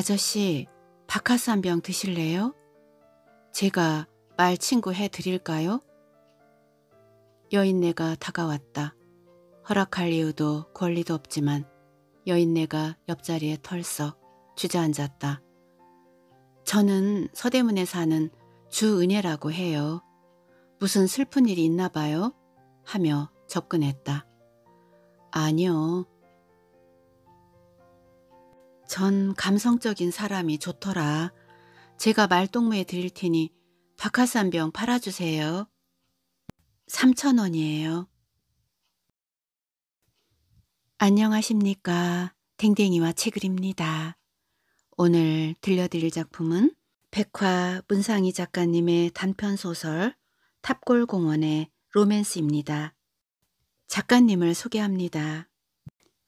아저씨, 박하스한병 드실래요? 제가 말 친구 해 드릴까요? 여인네가 다가왔다. 허락할 이유도 권리도 없지만 여인네가 옆자리에 털썩 주저앉았다. 저는 서대문에 사는 주은혜라고 해요. 무슨 슬픈 일이 있나 봐요? 하며 접근했다. 아니요. 전 감성적인 사람이 좋더라. 제가 말동무에 드릴 테니 박하산병 팔아주세요. 3천원이에요 안녕하십니까. 댕댕이와 책을입니다. 오늘 들려드릴 작품은 백화 문상희 작가님의 단편소설 탑골공원의 로맨스입니다. 작가님을 소개합니다.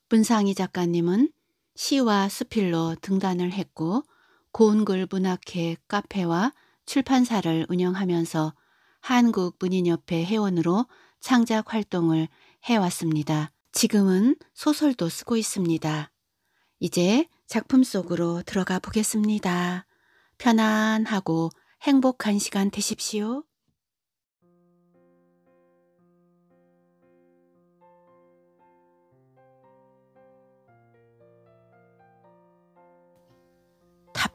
문상희 작가님은 시와 수필로 등단을 했고 고운글 문학회 카페와 출판사를 운영하면서 한국문인협회 회원으로 창작 활동을 해왔습니다. 지금은 소설도 쓰고 있습니다. 이제 작품 속으로 들어가 보겠습니다. 편안하고 행복한 시간 되십시오.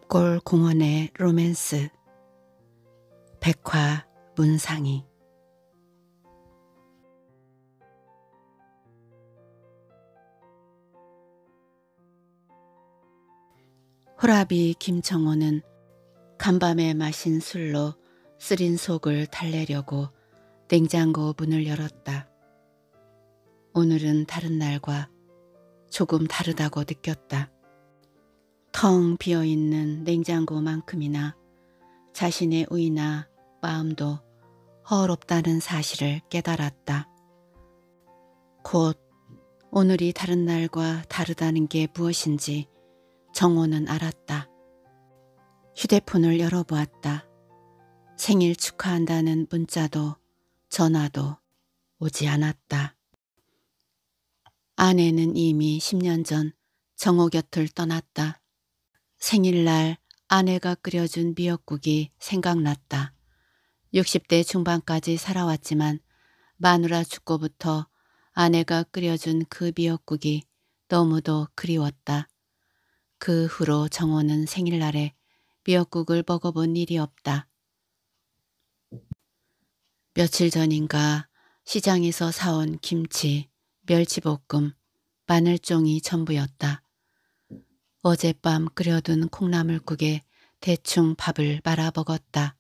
산골 공원의 로맨스 백화 문상이 호라비 김청호는 간밤에 마신 술로 쓰린 속을 달래려고 냉장고 문을 열었다. 오늘은 다른 날과 조금 다르다고 느꼈다. 텅 비어있는 냉장고만큼이나 자신의 의나 마음도 허롭다는 사실을 깨달았다. 곧 오늘이 다른 날과 다르다는 게 무엇인지 정호는 알았다. 휴대폰을 열어보았다. 생일 축하한다는 문자도 전화도 오지 않았다. 아내는 이미 10년 전 정호 곁을 떠났다. 생일날 아내가 끓여준 미역국이 생각났다. 60대 중반까지 살아왔지만 마누라 죽고부터 아내가 끓여준 그 미역국이 너무도 그리웠다. 그 후로 정호는 생일날에 미역국을 먹어본 일이 없다. 며칠 전인가 시장에서 사온 김치, 멸치볶음, 마늘종이 전부였다. 어젯밤 끓여둔 콩나물국에 대충 밥을 말아 먹었다.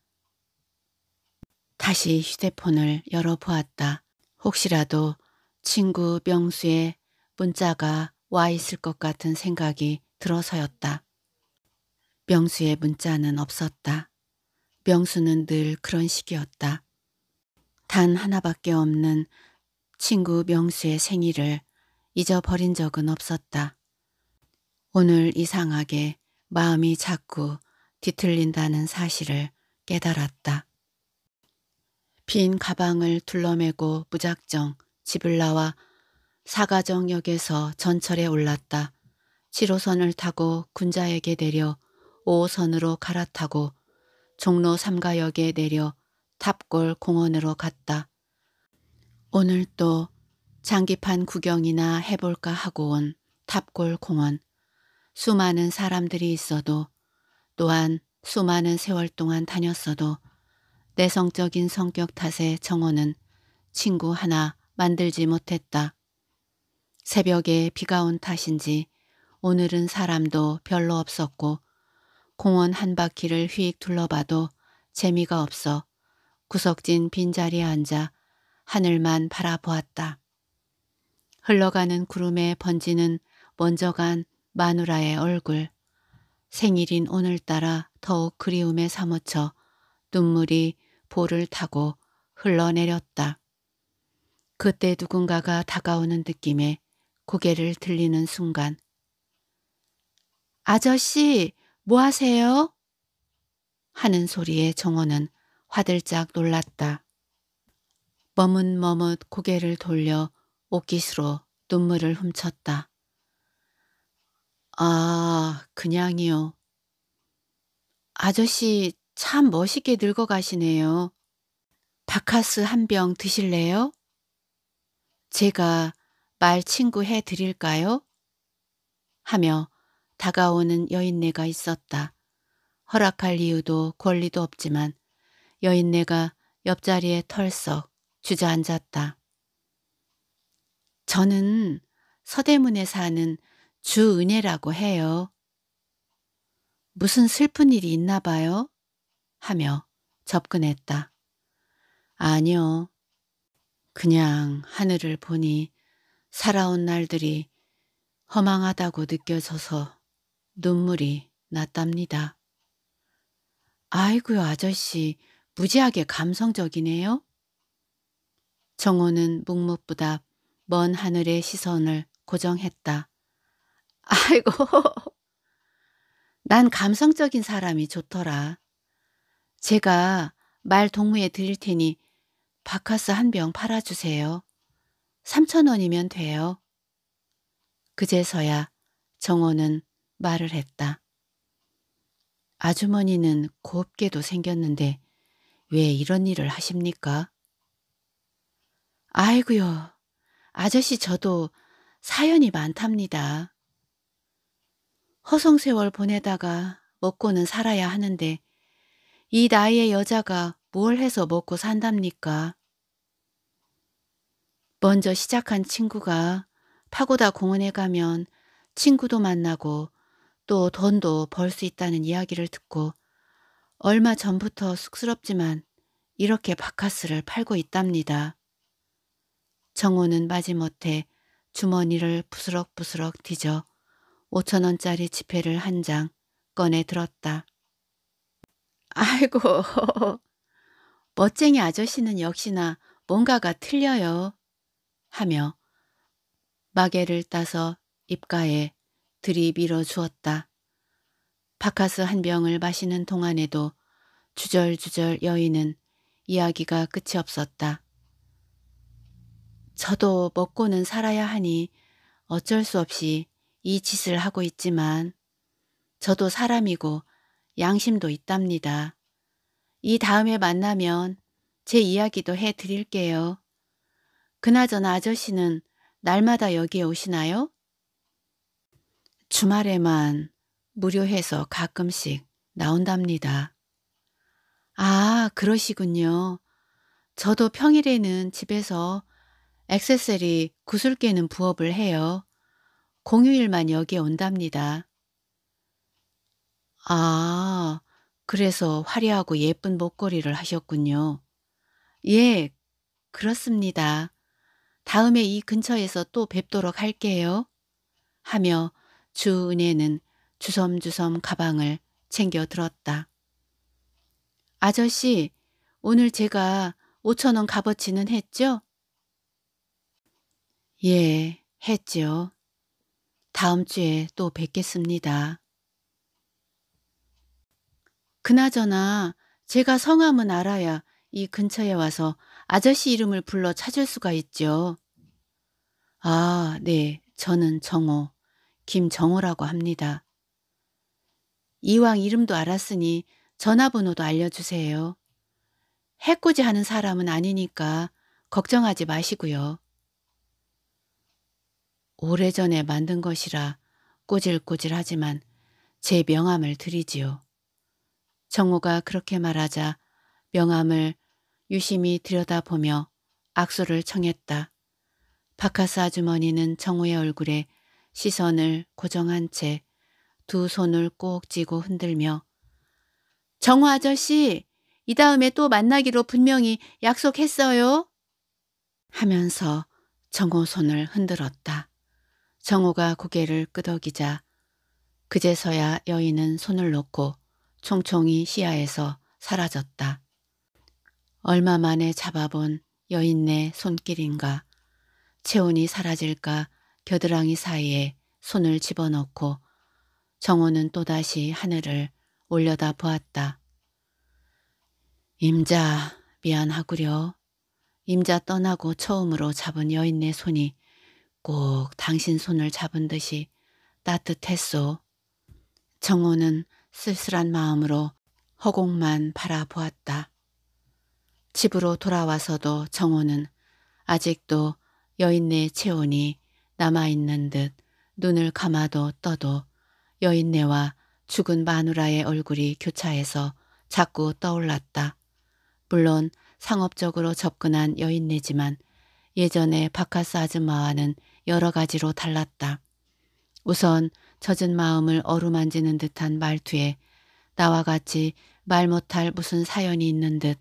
다시 휴대폰을 열어보았다. 혹시라도 친구 명수의 문자가 와 있을 것 같은 생각이 들어서였다. 명수의 문자는 없었다. 명수는 늘 그런 식이었다. 단 하나밖에 없는 친구 명수의 생일을 잊어버린 적은 없었다. 오늘 이상하게 마음이 자꾸 뒤틀린다는 사실을 깨달았다. 빈 가방을 둘러매고 무작정 집을 나와 사가정역에서 전철에 올랐다. 7호선을 타고 군자에게 내려 5호선으로 갈아타고 종로 3가역에 내려 탑골 공원으로 갔다. 오늘 또 장기판 구경이나 해볼까 하고 온 탑골 공원. 수많은 사람들이 있어도 또한 수많은 세월 동안 다녔어도 내성적인 성격 탓에 정호는 친구 하나 만들지 못했다. 새벽에 비가 온 탓인지 오늘은 사람도 별로 없었고 공원 한 바퀴를 휙 둘러봐도 재미가 없어 구석진 빈자리에 앉아 하늘만 바라보았다. 흘러가는 구름에 번지는 먼저 간 마누라의 얼굴. 생일인 오늘따라 더욱 그리움에 사무쳐 눈물이 볼을 타고 흘러내렸다. 그때 누군가가 다가오는 느낌에 고개를 들리는 순간 아저씨 뭐 하세요? 하는 소리에 정호는 화들짝 놀랐다. 머뭇머뭇 고개를 돌려 옷깃으로 눈물을 훔쳤다. 아, 그냥이요. 아저씨 참 멋있게 늙어가시네요. 바카스 한 병 드실래요? 제가 말 친구 해 드릴까요? 하며 다가오는 여인네가 있었다. 허락할 이유도 권리도 없지만 여인네가 옆자리에 털썩 주저앉았다. 저는 서대문에 사는 주 은혜라고 해요. 무슨 슬픈 일이 있나 봐요? 하며 접근했다. 아니요. 그냥 하늘을 보니 살아온 날들이 허망하다고 느껴져서 눈물이 났답니다. 아이구요 아저씨 무지하게 감성적이네요. 정호는 묵묵부답 먼 하늘의 시선을 고정했다. 아이고, 난 감성적인 사람이 좋더라. 제가 말 동무에 드릴 테니 바카스 한 병 팔아주세요. 3천 원이면 돼요. 그제서야 정호는 말을 했다. 아주머니는 곱게도 생겼는데 왜 이런 일을 하십니까? 아이구요 아저씨 저도 사연이 많답니다. 허송세월 보내다가 먹고는 살아야 하는데 이 나이의 여자가 뭘 해서 먹고 산답니까? 먼저 시작한 친구가 파고다 공원에 가면 친구도 만나고 또 돈도 벌 수 있다는 이야기를 듣고 얼마 전부터 쑥스럽지만 이렇게 바카스를 팔고 있답니다. 정호는 마지못해 주머니를 부스럭부스럭 뒤져 5천 원짜리 지폐를 한 장 꺼내 들었다. 아이고, 멋쟁이 아저씨는 역시나 뭔가가 틀려요. 하며 마개를 따서 입가에 들이밀어 주었다. 바카스 한 병을 마시는 동안에도 주절주절 여인은 이야기가 끝이 없었다. 저도 먹고는 살아야 하니 어쩔 수 없이 이 짓을 하고 있지만 저도 사람이고 양심도 있답니다. 이 다음에 만나면 제 이야기도 해드릴게요. 그나저나 아저씨는 날마다 여기에 오시나요? 주말에만 무료해서 가끔씩 나온답니다. 아, 그러시군요. 저도 평일에는 집에서 액세서리 구슬 깨는 부업을 해요. 공휴일만 여기에 온답니다. 아, 그래서 화려하고 예쁜 목걸이를 하셨군요. 예, 그렇습니다. 다음에 이 근처에서 또 뵙도록 할게요. 하며 주은혜는 주섬주섬 가방을 챙겨 들었다. 아저씨, 오늘 제가 5천원 값어치는 했죠? 예, 했지요. 다음 주에 또 뵙겠습니다. 그나저나 제가 성함은 알아야 이 근처에 와서 아저씨 이름을 불러 찾을 수가 있죠. 아, 네. 저는 정호, 김정호라고 합니다. 이왕 이름도 알았으니 전화번호도 알려주세요. 해코지 하는 사람은 아니니까 걱정하지 마시고요. 오래전에 만든 것이라 꼬질꼬질하지만 제 명함을 드리지요. 정호가 그렇게 말하자 명함을 유심히 들여다보며 악수를 청했다. 박카스 아주머니는 정호의 얼굴에 시선을 고정한 채 두 손을 꼭 쥐고 흔들며 정호 아저씨 이 다음에 또 만나기로 분명히 약속했어요? 하면서 정호 손을 흔들었다. 정호가 고개를 끄덕이자 그제서야 여인은 손을 놓고 총총히 시야에서 사라졌다. 얼마 만에 잡아본 여인네 손길인가 체온이 사라질까 겨드랑이 사이에 손을 집어넣고 정호는 또다시 하늘을 올려다 보았다. 임자 미안하구려. 임자 떠나고 처음으로 잡은 여인네 손이 꼭 당신 손을 잡은 듯이 따뜻했소. 정호는 쓸쓸한 마음으로 허공만 바라보았다. 집으로 돌아와서도 정호는 아직도 여인네 체온이 남아있는 듯 눈을 감아도 떠도 여인네와 죽은 마누라의 얼굴이 교차해서 자꾸 떠올랐다. 물론 상업적으로 접근한 여인네지만 예전에 바카스 아줌마와는 여러 가지로 달랐다. 우선 젖은 마음을 어루만지는 듯한 말투에 나와 같이 말 못할 무슨 사연이 있는 듯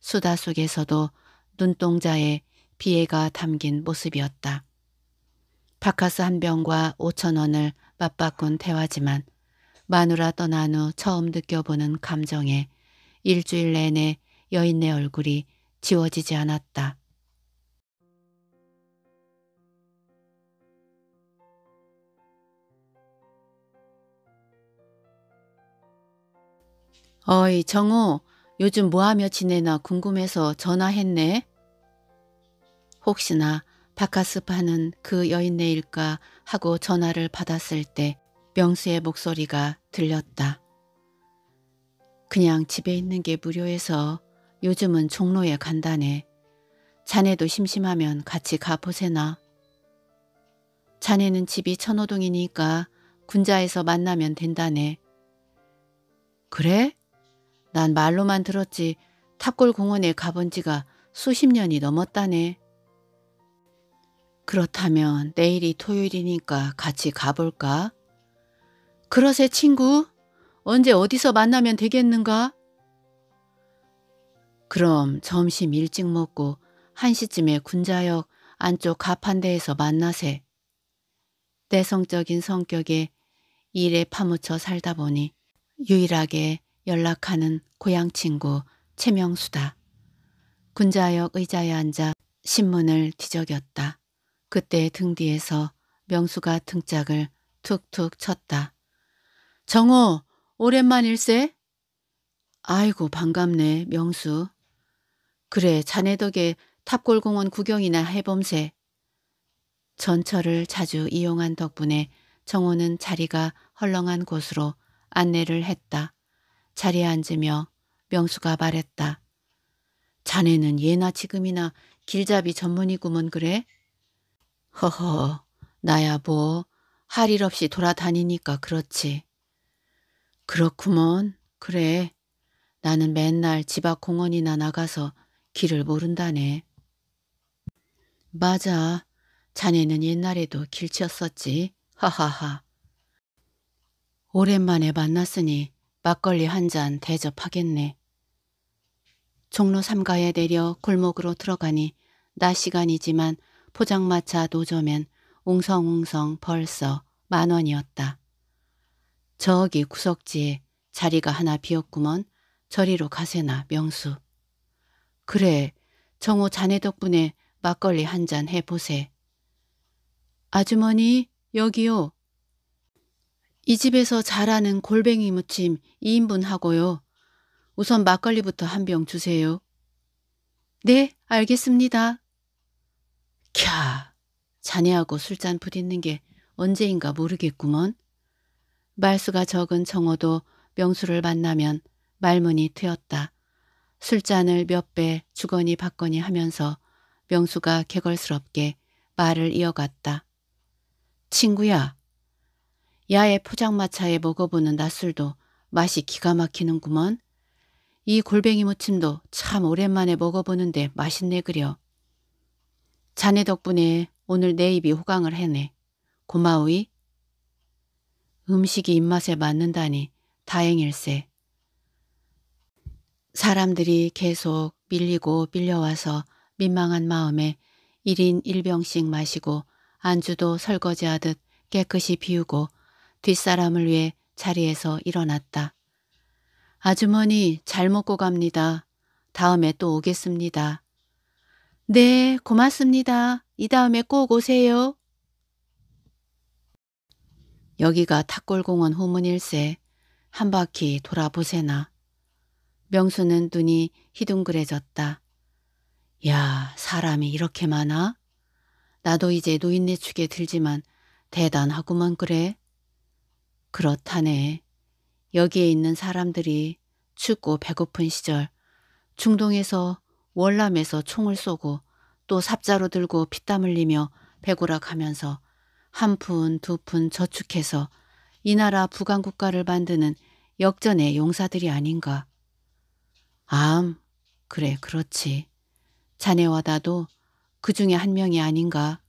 수다 속에서도 눈동자에 비애가 담긴 모습이었다. 바카스 한 병과 오천 원을 맞바꾼 대화지만 마누라 떠난 후 처음 느껴보는 감정에 일주일 내내 여인네 얼굴이 지워지지 않았다. 어이 정우 요즘 뭐하며 지내나 궁금해서 전화했네. 혹시나 바카스파는 그 여인네일까 하고 전화를 받았을 때 명수의 목소리가 들렸다. 그냥 집에 있는 게 무료해서 요즘은 종로에 간다네. 자네도 심심하면 같이 가보세나. 자네는 집이 천호동이니까 군자에서 만나면 된다네. 그래? 난 말로만 들었지 탑골 공원에 가본 지가 수십 년이 넘었다네. 그렇다면 내일이 토요일이니까 같이 가볼까? 그러세 친구? 언제 어디서 만나면 되겠는가? 그럼 점심 일찍 먹고 한시쯤에 군자역 안쪽 가판대에서 만나세. 내성적인 성격에 일에 파묻혀 살다 보니 유일하게 연락하는 고향 친구 최명수다. 군자역 의자에 앉아 신문을 뒤적였다. 그때 등 뒤에서 명수가 등짝을 툭툭 쳤다. 정호 오랜만일세? 아이고 반갑네 명수. 그래 자네 덕에 탑골공원 구경이나 해봄세. 전철을 자주 이용한 덕분에 정호는 자리가 헐렁한 곳으로 안내를 했다. 자리에 앉으며 명수가 말했다. 자네는 예나 지금이나 길잡이 전문이구먼 그래? 허허 나야 뭐 할 일 없이 돌아다니니까 그렇지. 그렇구먼 그래 나는 맨날 집 앞 공원이나 나가서 길을 모른다네. 맞아 자네는 옛날에도 길치였었지 하하하. 오랜만에 만났으니 막걸리 한 잔 대접하겠네. 종로 3가에 내려 골목으로 들어가니 낮 시간이지만 포장마차 노점엔 웅성웅성 벌써 만 원이었다. 저기 구석지에 자리가 하나 비었구먼 저리로 가세나 명수. 그래 정호 자네 덕분에 막걸리 한 잔 해보세. 아주머니 여기요. 이 집에서 잘하는 골뱅이 무침 2인분 하고요. 우선 막걸리부터 한 병 주세요. 네, 알겠습니다. 캬, 자네하고 술잔 부딪는 게 언제인가 모르겠구먼. 말수가 적은 정호도 명수를 만나면 말문이 트였다. 술잔을 몇 배 주거니 받거니 하면서 명수가 개걸스럽게 말을 이어갔다. 친구야, 야의 포장마차에 먹어보는 낮술도 맛이 기가 막히는구먼. 이 골뱅이 무침도 참 오랜만에 먹어보는데 맛있네 그려. 자네 덕분에 오늘 내 입이 호강을 해네. 고마우이. 음식이 입맛에 맞는다니 다행일세. 사람들이 계속 밀리고 밀려와서 민망한 마음에 1인 1병씩 마시고 안주도 설거지하듯 깨끗이 비우고 뒷사람을 위해 자리에서 일어났다. 아주머니 잘 먹고 갑니다. 다음에 또 오겠습니다. 네, 고맙습니다. 이 다음에 꼭 오세요. 여기가 탁골공원 호문 일세 한 바퀴 돌아보세나. 명수는 눈이 희둥그레졌다. 야, 사람이 이렇게 많아? 나도 이제 노인네 축에 들지만 대단하구만 그래. 그렇다네. 여기에 있는 사람들이 춥고 배고픈 시절 중동에서 월남에서 총을 쏘고 또 삽자로 들고 피땀 흘리며 배고락하면서 한 푼 두 푼 저축해서 이 나라 부강국가를 만드는 역전의 용사들이 아닌가. 암, 그래 그렇지. 자네와 나도 그 중에 한 명이 아닌가.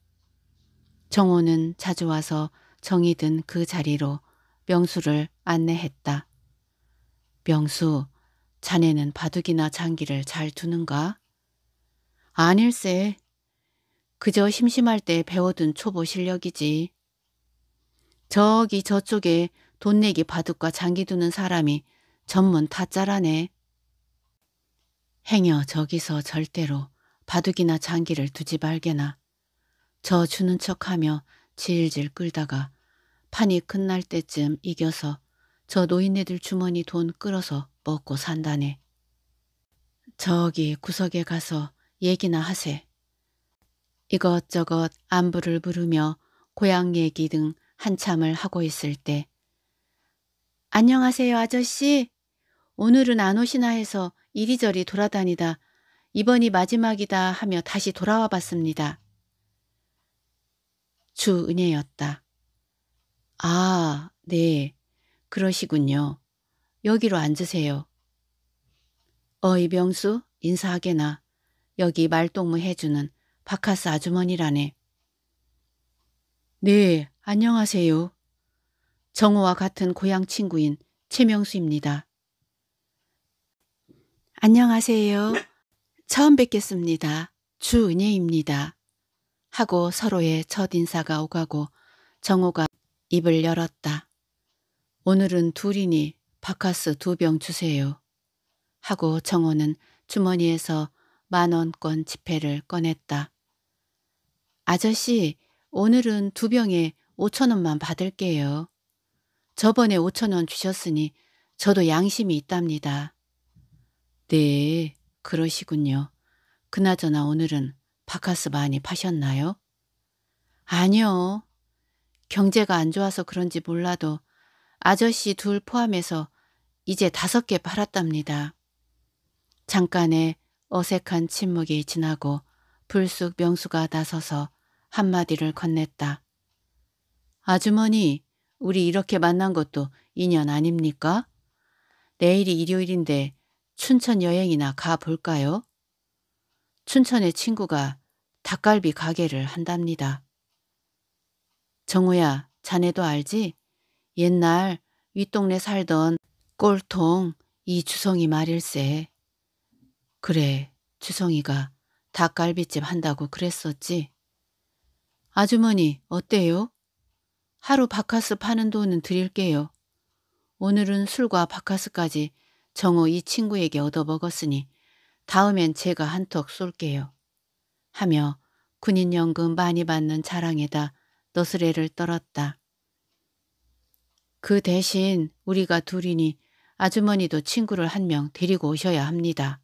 정호는 자주 와서 정이 든 그 자리로 명수를 안내했다. 명수, 자네는 바둑이나 장기를 잘 두는가? 아닐세. 그저 심심할 때 배워둔 초보 실력이지. 저기 저쪽에 돈 내기 바둑과 장기 두는 사람이 전문 타짜라네. 행여 저기서 절대로 바둑이나 장기를 두지 말게나. 저 주는 척하며 질질 끌다가 판이 끝날 때쯤 이겨서 저 노인네들 주머니 돈 끌어서 먹고 산다네. 저기 구석에 가서 얘기나 하세. 이것저것 안부를 부르며 고향 얘기 등 한참을 하고 있을 때 안녕하세요 아저씨. 오늘은 안 오시나 해서 이리저리 돌아다니다 이번이 마지막이다 하며 다시 돌아와 봤습니다. 주은혜였다. 아, 네. 그러시군요. 여기로 앉으세요. 어이 병수 인사하게나. 여기 말동무 해주는 바카스 아주머니라네. 네, 안녕하세요. 정호와 같은 고향 친구인 최명수입니다. 안녕하세요. 처음 뵙겠습니다. 주은혜입니다. 하고 서로의 첫 인사가 오가고 정호가 입을 열었다. 오늘은 둘이니 바카스 두 병 주세요. 하고 정호는 주머니에서 만원권 지폐를 꺼냈다. 아저씨 오늘은 두 병에 오천원만 받을게요. 저번에 오천원 주셨으니 저도 양심이 있답니다. 네 그러시군요. 그나저나 오늘은 바카스 많이 파셨나요? 아니요. 경제가 안 좋아서 그런지 몰라도 아저씨 둘 포함해서 이제 다섯 개 팔았답니다. 잠깐의 어색한 침묵이 지나고 불쑥 명수가 나서서 한마디를 건넸다. 아주머니, 우리 이렇게 만난 것도 인연 아닙니까? 내일이 일요일인데 춘천 여행이나 가볼까요? 춘천의 친구가 닭갈비 가게를 한답니다. 정우야 자네도 알지? 옛날 윗동네 살던 꼴통 이주성이 말일세. 그래 주성이가 닭갈비집 한다고 그랬었지. 아주머니 어때요? 하루 바카스 파는 돈은 드릴게요. 오늘은 술과 바카스까지 정호 이 친구에게 얻어먹었으니 다음엔 제가 한턱 쏠게요. 하며 군인연금 많이 받는 자랑에다 너스레를 떨었다. 그 대신 우리가 둘이니 아주머니도 친구를 한 명 데리고 오셔야 합니다.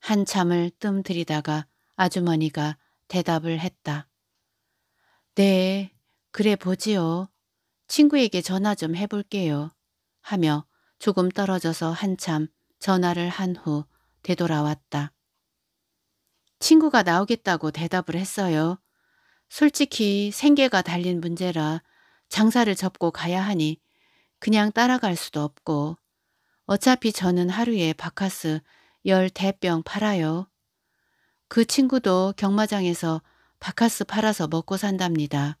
한참을 뜸들이다가 아주머니가 대답을 했다. 네, 그래 보지요. 친구에게 전화 좀 해볼게요. 하며 조금 떨어져서 한참 전화를 한 후 되돌아왔다. 친구가 나오겠다고 대답을 했어요. 솔직히 생계가 달린 문제라 장사를 접고 가야 하니 그냥 따라갈 수도 없고 어차피 저는 하루에 바카스 열 대병 팔아요. 그 친구도 경마장에서 바카스 팔아서 먹고 산답니다.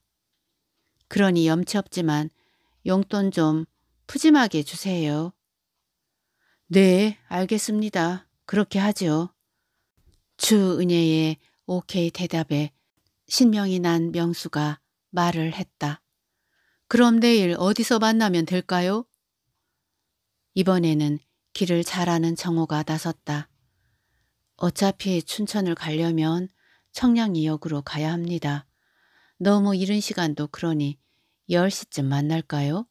그러니 염치 없지만 용돈 좀 푸짐하게 주세요. 네, 알겠습니다. 그렇게 하지요. 주 은혜의 오케이 대답에 신명이 난 명수가 말을 했다. 그럼 내일 어디서 만나면 될까요? 이번에는 길을 잘 아는 정호가 나섰다. 어차피 춘천을 가려면 청량리역으로 가야 합니다. 너무 이른 시간도 그러니 10시쯤 만날까요?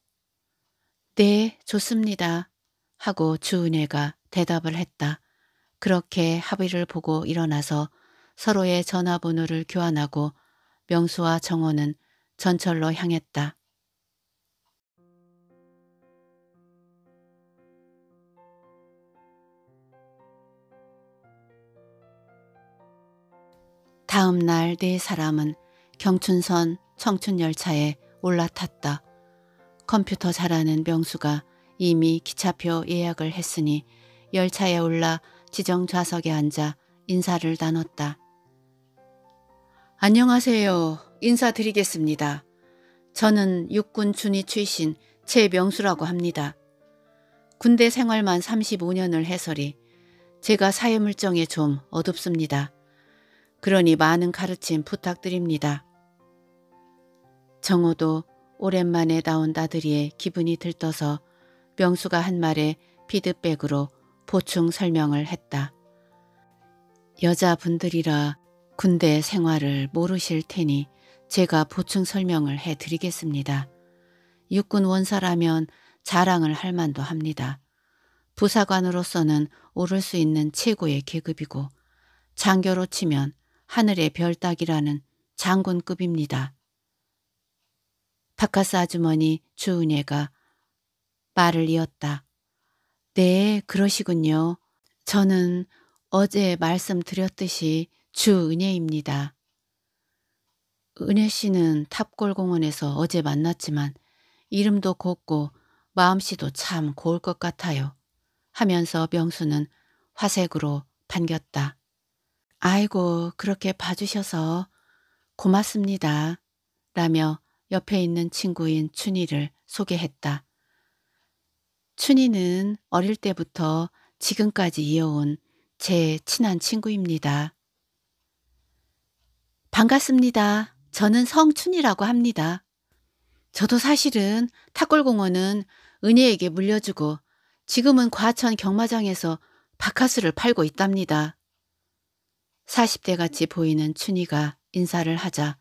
네, 좋습니다. 하고 주은혜가 대답을 했다. 그렇게 합의를 보고 일어나서 서로의 전화번호를 교환하고 명수와 정호는 전철로 향했다. 다음 날 네 사람은 경춘선 청춘열차에 올라탔다. 컴퓨터 잘하는 명수가 이미 기차표 예약을 했으니 열차에 올라 지정 좌석에 앉아 인사를 나눴다. 안녕하세요. 인사드리겠습니다. 저는 육군 준위 출신 최명수라고 합니다. 군대 생활만 35년을 해설이 제가 사회물정에 좀 어둡습니다. 그러니 많은 가르침 부탁드립니다. 정호도 오랜만에 나온 나들이에 기분이 들떠서 명수가 한 말에 피드백으로 보충 설명을 했다. 여자분들이라 군대 생활을 모르실 테니 제가 보충 설명을 해드리겠습니다. 육군 원사라면 자랑을 할 만도 합니다. 부사관으로서는 오를 수 있는 최고의 계급이고 장교로 치면 하늘의 별따기라는 장군급입니다. 박카스 아주머니 주은혜가 말을 이었다. 네, 그러시군요. 저는 어제 말씀드렸듯이 주은혜입니다. 은혜 씨는 탑골공원에서 어제 만났지만 이름도 곱고 마음씨도 참 고울 것 같아요. 하면서 명수는 화색으로 반겼다. 아이고 그렇게 봐주셔서 고맙습니다. 라며 옆에 있는 친구인 춘희를 소개했다. 춘희는 어릴 때부터 지금까지 이어온 제 친한 친구입니다. 반갑습니다. 저는 성춘이라고 합니다. 저도 사실은 탁골공원은 은혜에게 물려주고 지금은 과천 경마장에서 바카스를 팔고 있답니다. 40대 같이 보이는 춘희가 인사를 하자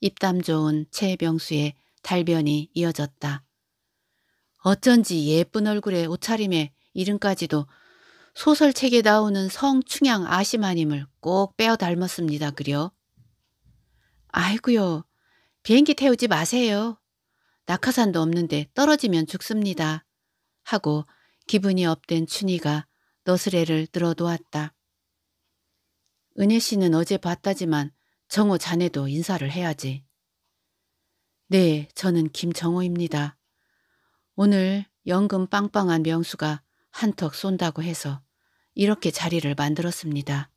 입담 좋은 최병수의 달변이 이어졌다. 어쩐지 예쁜 얼굴의 옷차림에 이름까지도 소설책에 나오는 성충양 아시마님을 꼭 빼어 닮았습니다. 그려 아이구요. 비행기 태우지 마세요. 낙하산도 없는데 떨어지면 죽습니다. 하고 기분이 업된 춘희가 너스레를 들어놓았다. 은혜 씨는 어제 봤다지만 정호 자네도 인사를 해야지. 네, 저는 김정호입니다. 오늘 연금 빵빵한 명수가 한턱 쏜다고 해서 이렇게 자리를 만들었습니다.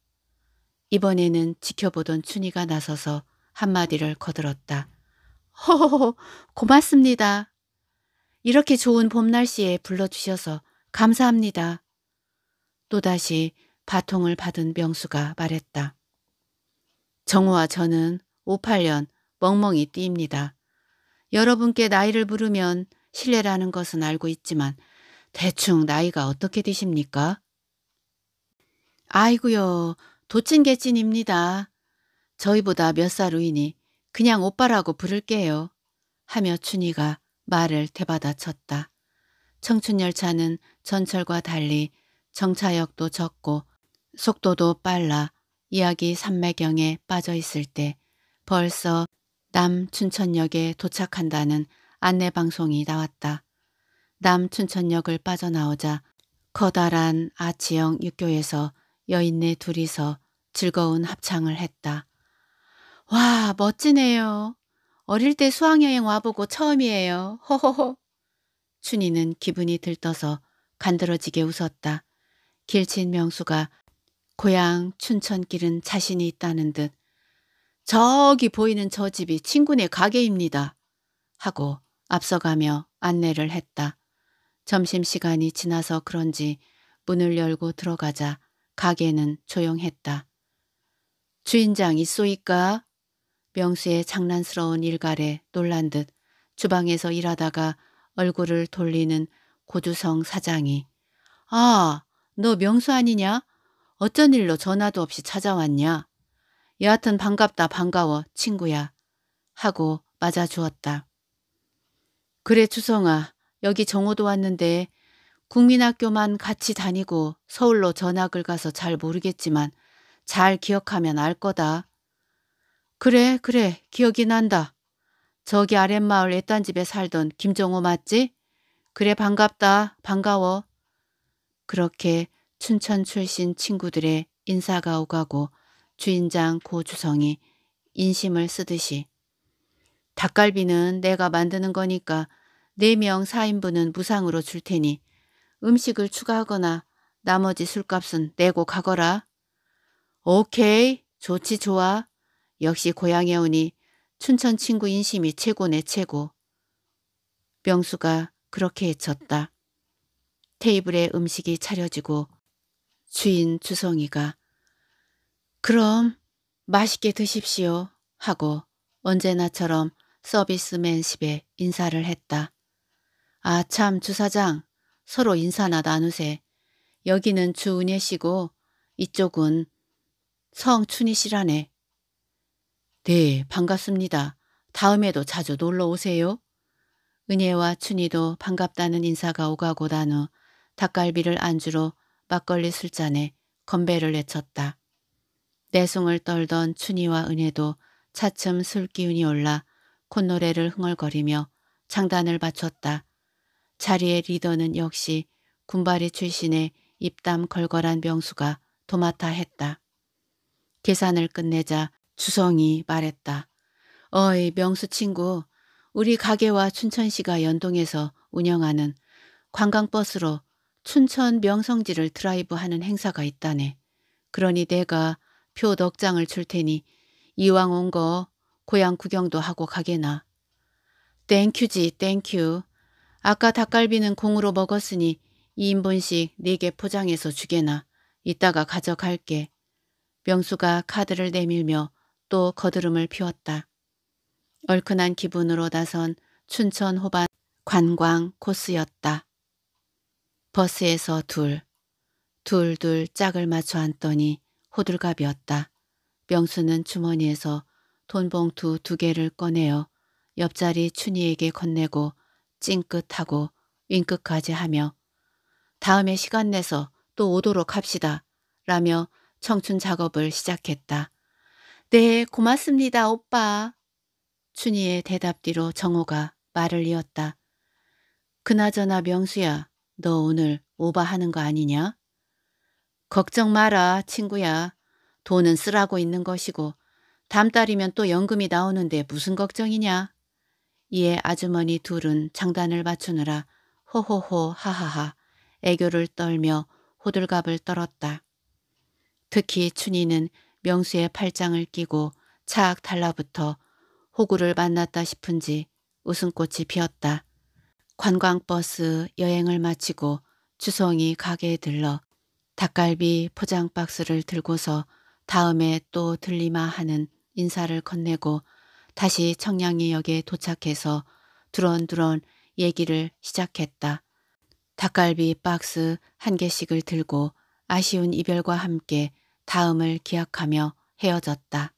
이번에는 지켜보던 춘희가 나서서 한마디를 거들었다. 허허허 고맙습니다. 이렇게 좋은 봄날씨에 불러주셔서 감사합니다. 또다시 바통을 받은 명수가 말했다. 정우와 저는 58년 멍멍이 띠입니다. 여러분께 나이를 부르면 실례라는 것은 알고 있지만 대충 나이가 어떻게 되십니까? 아이구요, 도친개찐입니다 저희보다 몇 살 우이니 그냥 오빠라고 부를게요. 하며 춘희가 말을 대받아 쳤다. 청춘열차는 전철과 달리 정차역도 적고 속도도 빨라 이야기 산매경에 빠져 있을 때 벌써 남춘천역에 도착한다는 안내방송이 나왔다. 남춘천역을 빠져나오자 커다란 아치형 육교에서 여인네 둘이서 즐거운 합창을 했다. 와, 멋지네요. 어릴 때 수학여행 와보고 처음이에요. 허허허. 춘희는 기분이 들떠서 간드러지게 웃었다. 길친 명수가 고향 춘천길은 자신이 있다는 듯 저기 보이는 저 집이 친구네 가게입니다. 하고 앞서가며 안내를 했다. 점심시간이 지나서 그런지 문을 열고 들어가자 가게는 조용했다. 주인장 있소이까? 명수의 장난스러운 일갈에 놀란 듯 주방에서 일하다가 얼굴을 돌리는 고주성 사장이 아, 너 명수 아니냐? 어쩐 일로 전화도 없이 찾아왔냐? 여하튼 반갑다 반가워 친구야 하고 맞아주었다. 그래 주성아 여기 정호도 왔는데 국민학교만 같이 다니고 서울로 전학을 가서 잘 모르겠지만 잘 기억하면 알 거다. 그래, 그래, 기억이 난다. 저기 아랫마을 애딴 집에 살던 김정호 맞지? 그래, 반갑다, 반가워. 그렇게 춘천 출신 친구들의 인사가 오가고 주인장 고주성이 인심을 쓰듯이 닭갈비는 내가 만드는 거니까 네명 4인분은 무상으로 줄 테니 음식을 추가하거나 나머지 술값은 내고 가거라. 오케이, 좋지 좋아. 역시 고향에 오니 춘천 친구 인심이 최고네 최고. 명수가 그렇게 해쳤다. 테이블에 음식이 차려지고 주인 주성이가 그럼 맛있게 드십시오 하고 언제나처럼 서비스맨십에 인사를 했다. 아 참 주사장 서로 인사나 나누세. 여기는 주은혜 씨고 이쪽은 성춘희 씨라네. 네, 반갑습니다. 다음에도 자주 놀러 오세요. 은혜와 춘희도 반갑다는 인사가 오가고 난 후 닭갈비를 안주로 막걸리 술잔에 건배를 내쳤다. 내숭을 떨던 춘희와 은혜도 차츰 술기운이 올라 콧노래를 흥얼거리며 장단을 바쳤다 자리의 리더는 역시 군바리 출신의 입담 걸걸한 명수가 도맡아 했다. 계산을 끝내자 주성이 말했다. 어이 명수 친구 우리 가게와 춘천시가 연동해서 운영하는 관광버스로 춘천 명성지를 드라이브하는 행사가 있다네. 그러니 내가 표넉 장을 줄 테니 이왕 온 거 고향 구경도 하고 가게나. 땡큐지 땡큐. 아까 닭갈비는 공으로 먹었으니 2인분씩 네개 포장해서 주게나. 이따가 가져갈게. 명수가 카드를 내밀며 또 거드름을 피웠다. 얼큰한 기분으로 나선 춘천 호반 관광 코스였다. 버스에서 둘, 둘둘 짝을 맞춰 앉더니 호들갑이었다. 명수는 주머니에서 돈봉투 두 개를 꺼내어 옆자리 춘희에게 건네고 찡긋하고 윙긋까지 하며 다음에 시간 내서 또 오도록 합시다 라며 청춘 작업을 시작했다. 네, 고맙습니다, 오빠. 춘희의 대답 뒤로 정호가 말을 이었다. 그나저나 명수야, 너 오늘 오바하는 거 아니냐? 걱정 마라, 친구야. 돈은 쓰라고 있는 것이고 다음 달이면 또 연금이 나오는데 무슨 걱정이냐? 이에 아주머니 둘은 장단을 맞추느라 호호호 하하하 애교를 떨며 호들갑을 떨었다. 특히 춘희는 명수의 팔짱을 끼고 차악 달라붙어 호구를 만났다 싶은지 웃음꽃이 피었다. 관광버스 여행을 마치고 주성이 가게에 들러 닭갈비 포장박스를 들고서 다음에 또 들리마 하는 인사를 건네고 다시 청량리역에 도착해서 두런두런 얘기를 시작했다. 닭갈비 박스 한 개씩을 들고 아쉬운 이별과 함께 다음을 기억하며 헤어졌다.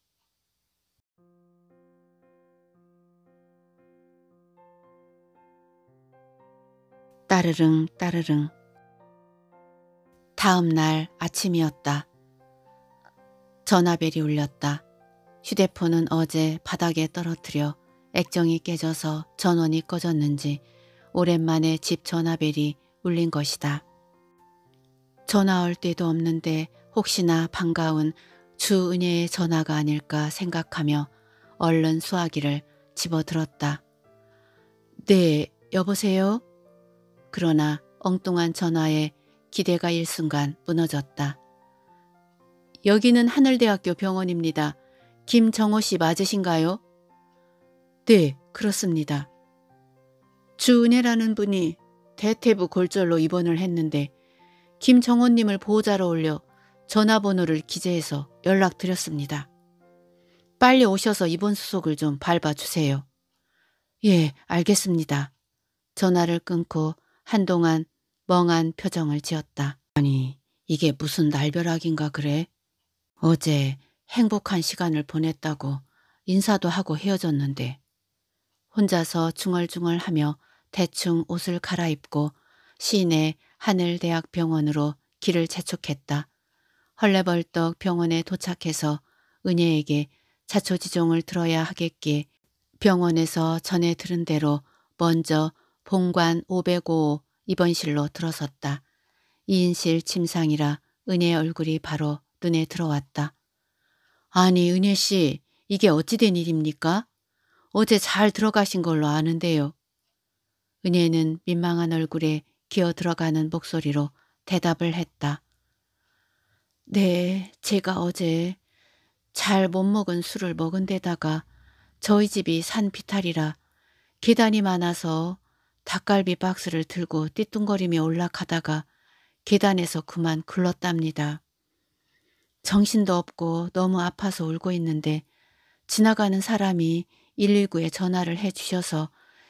따르릉 따르릉 다음 날 아침이었다. 전화벨이 울렸다. 휴대폰은 어제 바닥에 떨어뜨려 액정이 깨져서 전원이 꺼졌는지 오랜만에 집 전화벨이 울린 것이다. 전화 올 때도 없는데 혹시나 반가운 주은혜의 전화가 아닐까 생각하며 얼른 수화기를 집어들었다. 네, 여보세요? 그러나 엉뚱한 전화에 기대가 일순간 무너졌다. 여기는 하늘대학교 병원입니다. 김정호 씨 맞으신가요? 네, 그렇습니다. 주은혜라는 분이 대퇴부 골절로 입원을 했는데 김정호님을 보호자로 올려 전화번호를 기재해서 연락드렸습니다. 빨리 오셔서 입원 수속을 좀 밟아주세요. 예, 알겠습니다. 전화를 끊고 한동안 멍한 표정을 지었다. 아니, 이게 무슨 날벼락인가 그래? 어제 행복한 시간을 보냈다고 인사도 하고 헤어졌는데 혼자서 중얼중얼하며 대충 옷을 갈아입고 시내 하늘대학병원으로 길을 재촉했다. 헐레벌떡 병원에 도착해서 은혜에게 자초지종을 들어야 하겠기에 병원에서 전해 들은 대로 먼저 본관 505호 입원실로 들어섰다. 2인실 침상이라 은혜의 얼굴이 바로 눈에 들어왔다. 아니 은혜 씨 이게 어찌된 일입니까? 어제 잘 들어가신 걸로 아는데요. 은혜는 민망한 얼굴에 기어 들어가는 목소리로 대답을 했다. 네, 제가 어제 잘 못 먹은 술을 먹은 데다가 저희 집이 산 비탈이라 계단이 많아서 닭갈비 박스를 들고 띠뚱거리며 올라가다가 계단에서 그만 굴렀답니다. 정신도 없고 너무 아파서 울고 있는데 지나가는 사람이 119에 전화를 해주셔서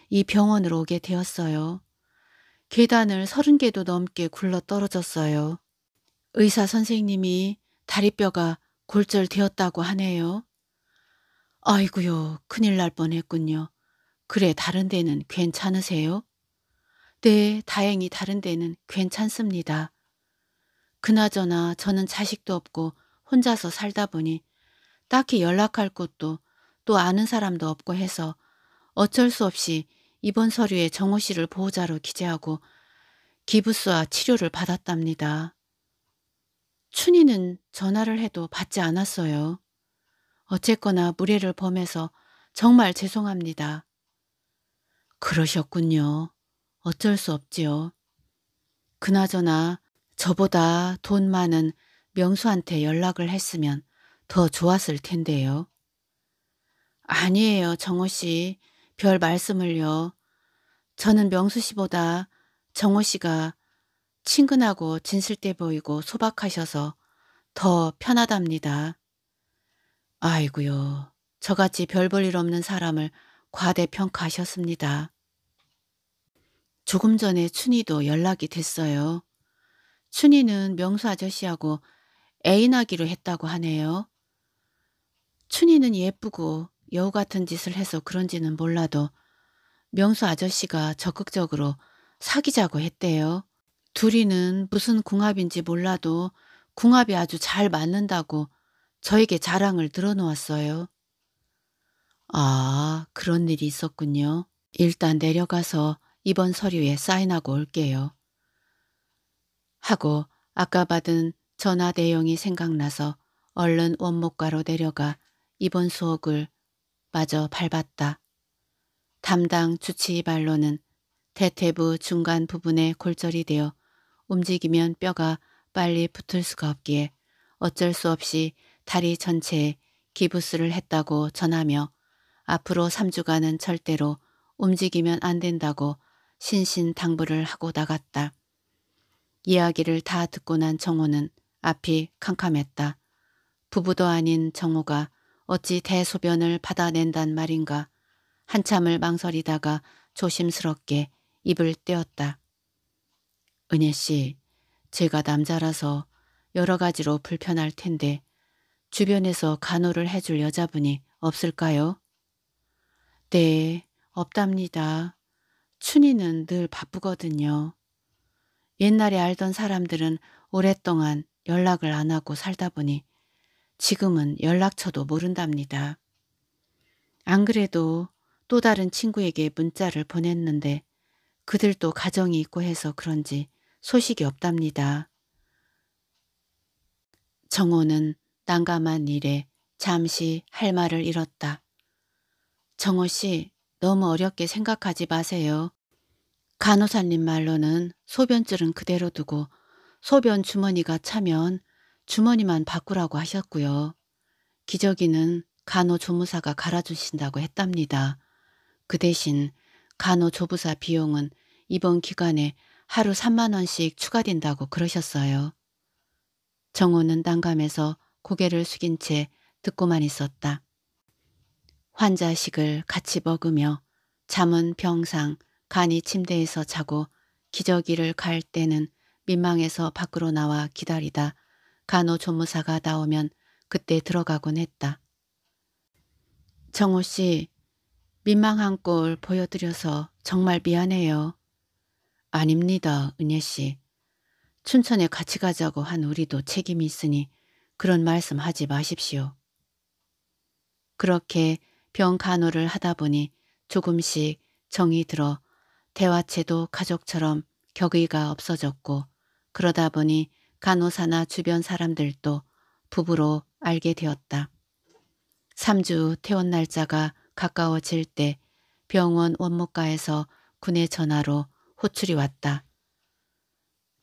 이 병원으로 오게 되었어요. 계단을 30개도 넘게 굴러 떨어졌어요. 의사 선생님이 다리뼈가 골절되었다고 하네요. 아이구요 큰일 날 뻔했군요. 그래 다른 데는 괜찮으세요? 네, 다행히 다른 데는 괜찮습니다. 그나저나 저는 자식도 없고 혼자서 살다 보니 딱히 연락할 곳도 또 아는 사람도 없고 해서 어쩔 수 없이 이번 서류에 정호 씨를 보호자로 기재하고 기부스와 치료를 받았답니다. 춘희는 전화를 해도 받지 않았어요. 어쨌거나 무례를 범해서 정말 죄송합니다. 그러셨군요. 어쩔 수 없지요. 그나저나 저보다 돈 많은 명수한테 연락을 했으면 더 좋았을 텐데요. 아니에요, 정호 씨. 별 말씀을요. 저는 명수 씨보다 정호 씨가 친근하고 진실돼 보이고 소박하셔서 더 편하답니다. 아이구요. 저같이 별 볼일 없는 사람을 과대평가하셨습니다. 조금 전에 춘희도 연락이 됐어요. 춘희는 명수 아저씨하고 애인하기로 했다고 하네요. 춘희는 예쁘고 여우 같은 짓을 해서 그런지는 몰라도 명수 아저씨가 적극적으로 사귀자고 했대요. 둘이는 무슨 궁합인지 몰라도 궁합이 아주 잘 맞는다고 저에게 자랑을 들어놓았어요. 아, 그런 일이 있었군요. 일단 내려가서 이번 서류에 사인하고 올게요. 하고 아까 받은 전화 내용이 생각나서 얼른 원목가로 내려가 이번 수업을 마저 밟았다. 담당 주치의 발로는 대퇴부 중간 부분에 골절이 되어 움직이면 뼈가 빨리 붙을 수가 없기에 어쩔 수 없이 다리 전체에 기부스를 했다고 전하며 앞으로 3주간은 절대로 움직이면 안 된다고 신신당부를 하고 나갔다. 이야기를 다 듣고 난 정호는 앞이 캄캄했다. 부부도 아닌 정호가 어찌 대소변을 받아낸단 말인가. 한참을 망설이다가 조심스럽게 입을 떼었다. 은혜 씨, 제가 남자라서 여러 가지로 불편할 텐데 주변에서 간호를 해줄 여자분이 없을까요? 네, 없답니다. 춘이는 늘 바쁘거든요. 옛날에 알던 사람들은 오랫동안 연락을 안 하고 살다 보니 지금은 연락처도 모른답니다. 안 그래도 또 다른 친구에게 문자를 보냈는데 그들도 가정이 있고 해서 그런지 소식이 없답니다. 정호는 난감한 일에 잠시 할 말을 잃었다. 정호 씨 너무 어렵게 생각하지 마세요. 간호사님 말로는 소변줄은 그대로 두고 소변 주머니가 차면 주머니만 바꾸라고 하셨고요. 기저귀는 간호조무사가 갈아주신다고 했답니다. 그 대신 간호조무사 비용은 이번 기간에 하루 3만 원씩 추가된다고 그러셨어요. 정호는 난감해서 고개를 숙인 채 듣고만 있었다. 환자식을 같이 먹으며 잠은 병상, 간이 침대에서 자고 기저귀를 갈 때는 민망해서 밖으로 나와 기다리다 간호조무사가 나오면 그때 들어가곤 했다. 정호 씨, 민망한 꼴 보여드려서 정말 미안해요. 아닙니다, 은혜 씨. 춘천에 같이 가자고 한 우리도 책임이 있으니 그런 말씀 하지 마십시오. 그렇게 병 간호를 하다 보니 조금씩 정이 들어 대화체도 가족처럼 격의가 없어졌고 그러다 보니 간호사나 주변 사람들도 부부로 알게 되었다. 3주 퇴원 날짜가 가까워질 때 병원 원무과에서 군의 전화로 호출이 왔다.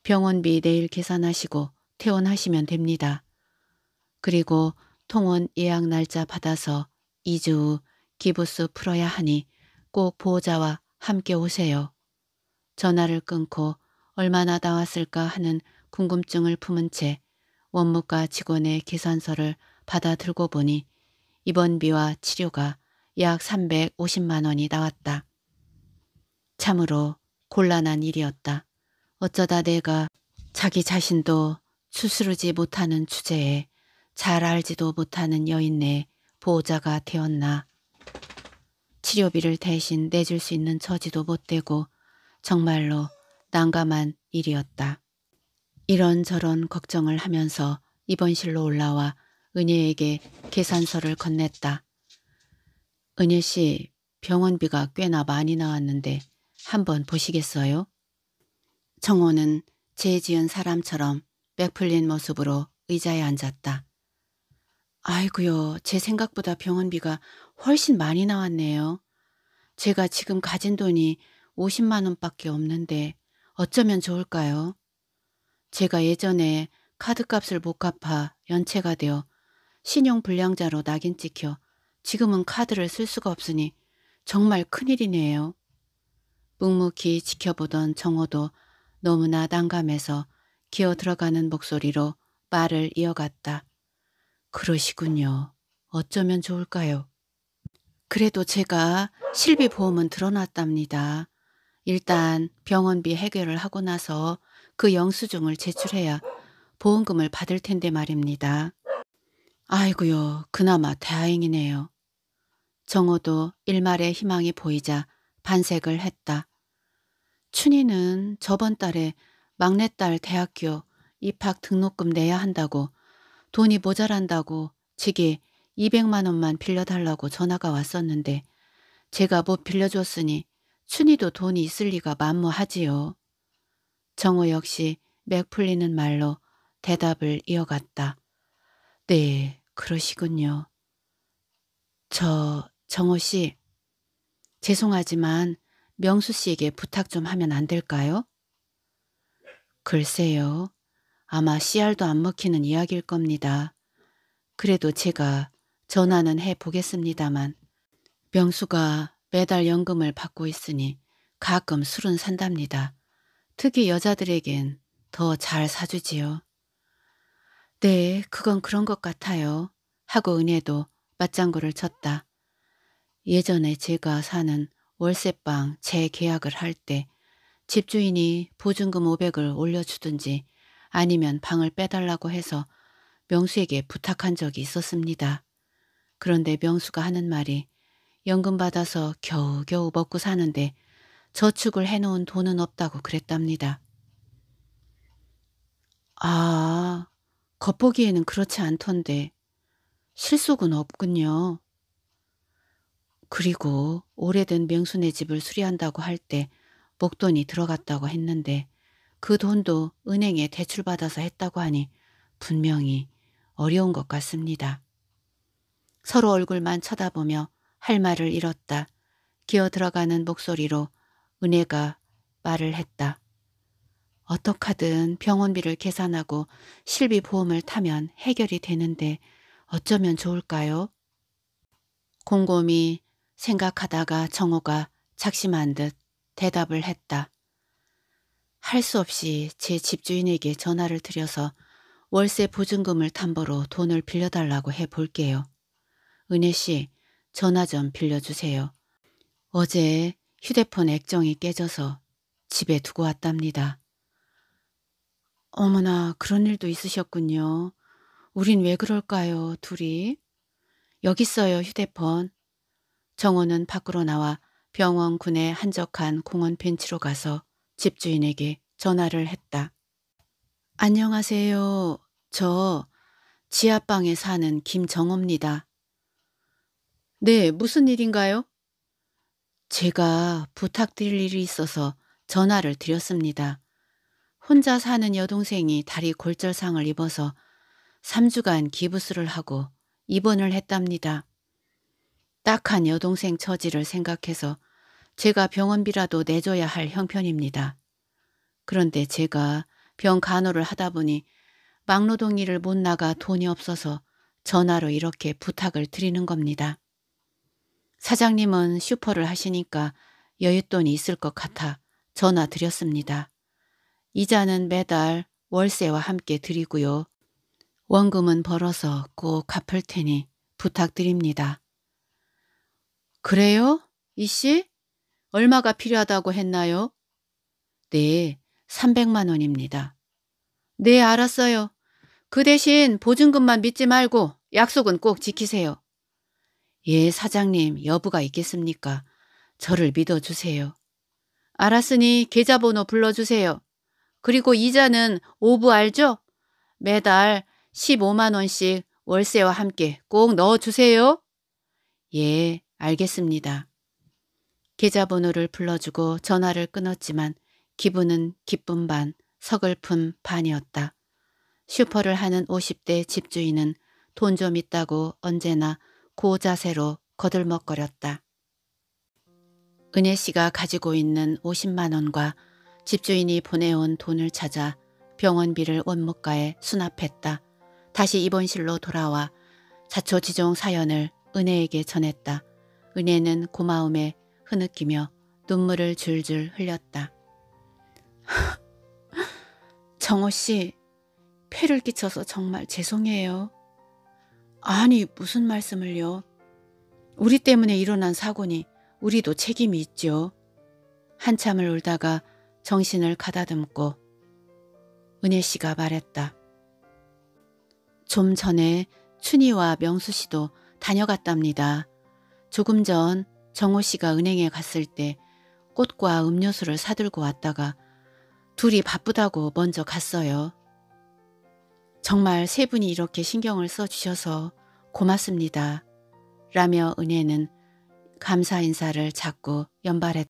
병원비 내일 계산하시고 퇴원하시면 됩니다. 그리고 통원 예약 날짜 받아서 2주 후기부스 풀어야 하니 꼭 보호자와 함께 오세요. 전화를 끊고 얼마나 나왔을까 하는 궁금증을 품은 채 원무과 직원의 계산서를 받아 들고 보니 입원비와 치료가 약 350만 원이 나왔다. 참으로 곤란한 일이었다. 어쩌다 내가 자기 자신도 추스르지 못하는 주제에 잘 알지도 못하는 여인네 보호자가 되었나. 치료비를 대신 내줄 수 있는 처지도 못되고 정말로 난감한 일이었다. 이런저런 걱정을 하면서 입원실로 올라와 은혜에게 계산서를 건넸다. 은혜씨 병원비가 꽤나 많이 나왔는데 한번 보시겠어요? 정호는재 지은 사람처럼 백풀린 모습으로 의자에 앉았다. 아이구요, 제 생각보다 병원비가 훨씬 많이 나왔네요. 제가 지금 가진 돈이 50만 원밖에 없는데 어쩌면 좋을까요? 제가 예전에 카드값을 못 갚아 연체가 되어 신용불량자로 낙인 찍혀 지금은 카드를 쓸 수가 없으니 정말 큰일이네요. 묵묵히 지켜보던 정호도 너무나 난감해서 기어 들어가는 목소리로 말을 이어갔다. 그러시군요. 어쩌면 좋을까요? 그래도 제가 실비보험은 들어놨답니다. 일단 병원비 해결을 하고 나서 그 영수증을 제출해야 보험금을 받을 텐데 말입니다. 아이고요, 그나마 다행이네요. 정호도 일말의 희망이 보이자 반색을 했다. 춘희는 저번 달에 막내딸 대학교 입학 등록금 내야 한다고 돈이 모자란다고 직에 200만 원만 빌려달라고 전화가 왔었는데 제가 못 빌려줬으니 춘희도 돈이 있을 리가 만무하지요. 정호 역시 맥 풀리는 말로 대답을 이어갔다. 네, 그러시군요. 저 정호 씨, 죄송하지만 명수 씨에게 부탁 좀 하면 안 될까요? 글쎄요. 아마 씨알도 안 먹히는 이야기일 겁니다. 그래도 제가 전화는 해보겠습니다만 명수가 매달 연금을 받고 있으니 가끔 술은 산답니다. 특히 여자들에겐 더 잘 사주지요. 네, 그건 그런 것 같아요. 하고 은혜도 맞장구를 쳤다. 예전에 제가 사는 월세방 재계약을 할 때 집주인이 보증금 500을 올려주든지 아니면 방을 빼달라고 해서 명수에게 부탁한 적이 있었습니다. 그런데 명수가 하는 말이 연금 받아서 겨우겨우 먹고 사는데 저축을 해놓은 돈은 없다고 그랬답니다. 아, 겉보기에는 그렇지 않던데 실속은 없군요. 그리고 오래된 명순의 집을 수리한다고 할 때 목돈이 들어갔다고 했는데 그 돈도 은행에 대출받아서 했다고 하니 분명히 어려운 것 같습니다. 서로 얼굴만 쳐다보며 할 말을 잃었다. 기어 들어가는 목소리로 은혜가 말을 했다. 어떡하든 병원비를 계산하고 실비보험을 타면 해결이 되는데 어쩌면 좋을까요? 곰곰이 생각하다가 정호가 작심한 듯 대답을 했다. 할 수 없이 제 집주인에게 전화를 드려서 월세 보증금을 담보로 돈을 빌려달라고 해볼게요. 은혜 씨, 전화 좀 빌려주세요. 어제 휴대폰 액정이 깨져서 집에 두고 왔답니다. 어머나, 그런 일도 있으셨군요. 우린 왜 그럴까요, 둘이? 여기 있어요, 휴대폰. 정호는 밖으로 나와 병원 군의 한적한 공원 벤치로 가서 집주인에게 전화를 했다. 안녕하세요. 저 지하방에 사는 김정호입니다. 네, 무슨 일인가요? 제가 부탁드릴 일이 있어서 전화를 드렸습니다. 혼자 사는 여동생이 다리 골절상을 입어서 3주간 기부수를 하고 입원을 했답니다. 딱한 여동생 처지를 생각해서 제가 병원비라도 내줘야 할 형편입니다. 그런데 제가 병 간호를 하다 보니 막노동 일을 못 나가 돈이 없어서 전화로 이렇게 부탁을 드리는 겁니다. 사장님은 슈퍼를 하시니까 여윳돈이 있을 것 같아 전화 드렸습니다. 이자는 매달 월세와 함께 드리고요. 원금은 벌어서 꼭 갚을 테니 부탁드립니다. 그래요? 이씨? 얼마가 필요하다고 했나요? 네, 300만 원입니다. 네, 알았어요. 그 대신 보증금만 믿지 말고 약속은 꼭 지키세요. 예, 사장님, 여부가 있겠습니까? 저를 믿어주세요. 알았으니 계좌번호 불러주세요. 그리고 이자는 오부 알죠? 매달 15만 원씩 월세와 함께 꼭 넣어주세요. 예, 알겠습니다. 계좌번호를 불러주고 전화를 끊었지만 기분은 기쁨 반, 서글픔 반이었다. 슈퍼를 하는 50대 집주인은 돈 좀 있다고 언제나 고자세로 거들먹거렸다. 은혜 씨가 가지고 있는 50만 원과 집주인이 보내온 돈을 찾아 병원비를 원무가에 수납했다. 다시 입원실로 돌아와 자초지종 사연을 은혜에게 전했다. 은혜는 고마움에 흐느끼며 눈물을 줄줄 흘렸다. 정호 씨, 폐를 끼쳐서 정말 죄송해요. 아니, 무슨 말씀을요? 우리 때문에 일어난 사고니 우리도 책임이 있죠. 한참을 울다가 정신을 가다듬고 은혜 씨가 말했다. 좀 전에 춘희와 명수 씨도 다녀갔답니다. 조금 전 정호 씨가 은행에 갔을 때 꽃과 음료수를 사들고 왔다가 둘이 바쁘다고 먼저 갔어요. 정말 세 분이 이렇게 신경을 써주셔서 고맙습니다. 라며 은혜는 감사 인사를 자꾸 연발했다.